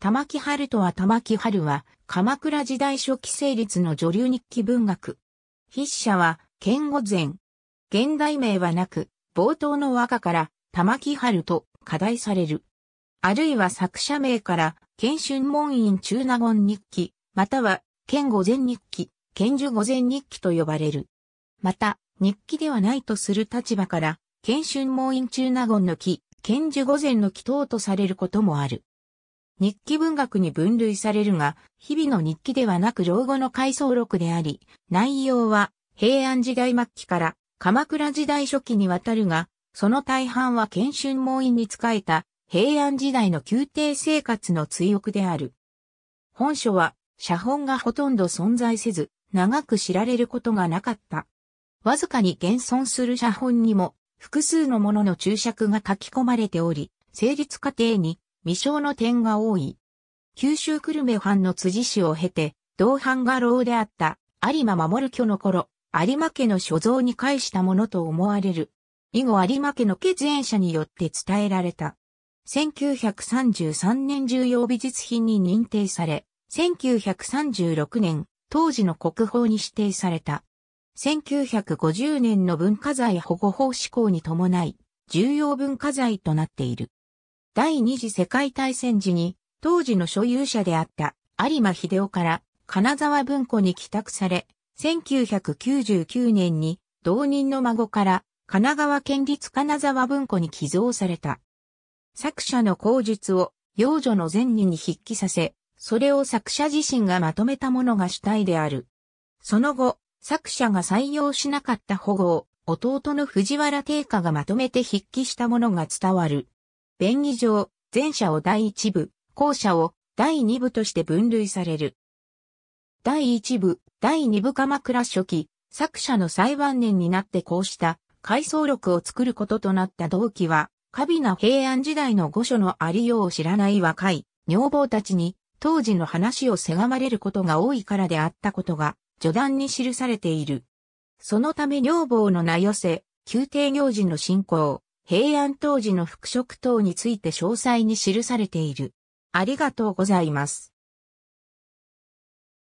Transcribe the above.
玉木春とは玉木春は、鎌倉時代初期成立の女流日記文学。筆者は、剣後前。現代名はなく、冒頭の和歌から、玉木春と課題される。あるいは作者名から、剣春門院中納言日記、または、剣後前日記、剣樹後前日記と呼ばれる。また、日記ではないとする立場から、剣春門院中納言の記、剣樹後前の木等とされることもある。日記文学に分類されるが、日々の日記ではなく老後の回想録であり、内容は平安時代末期から鎌倉時代初期にわたるが、その大半は研修猛院に仕えた平安時代の宮廷生活の追憶である。本書は写本がほとんど存在せず、長く知られることがなかった。わずかに現存する写本にも、複数のものの注釈が書き込まれており、成立過程に未詳の点が多い。九州久留米藩の辻氏を経て、同藩画廊であった有馬守居の頃、有馬家の所蔵に返したものと思われる。以後有馬家の血縁者によって伝えられた。1933年重要美術品に認定され、1936年、当時の国宝に指定された。1950年の文化財保護法施行に伴い、重要文化財となっている。第二次世界大戦時に当時の所有者であった有馬秀夫から金沢文庫に帰宅され、1999年に同人の孫から神奈川県立金沢文庫に寄贈された。作者の口述を幼女の善人に筆記させ、それを作者自身がまとめたものが主体である。その後、作者が採用しなかった保護を弟の藤原定家がまとめて筆記したものが伝わる。便宜上、前者を第一部、後者を第二部として分類される。第一部、第二部鎌倉初期、作者の最晩年になってこうした回想録を作ることとなった同期は、過微な平安時代の御所のありようを知らない若い女房たちに当時の話をせがまれることが多いからであったことが序談に記されている。そのため女房の名寄せ、宮廷行事の進行、平安当時の服飾等について詳細に記されている。ありがとうございます。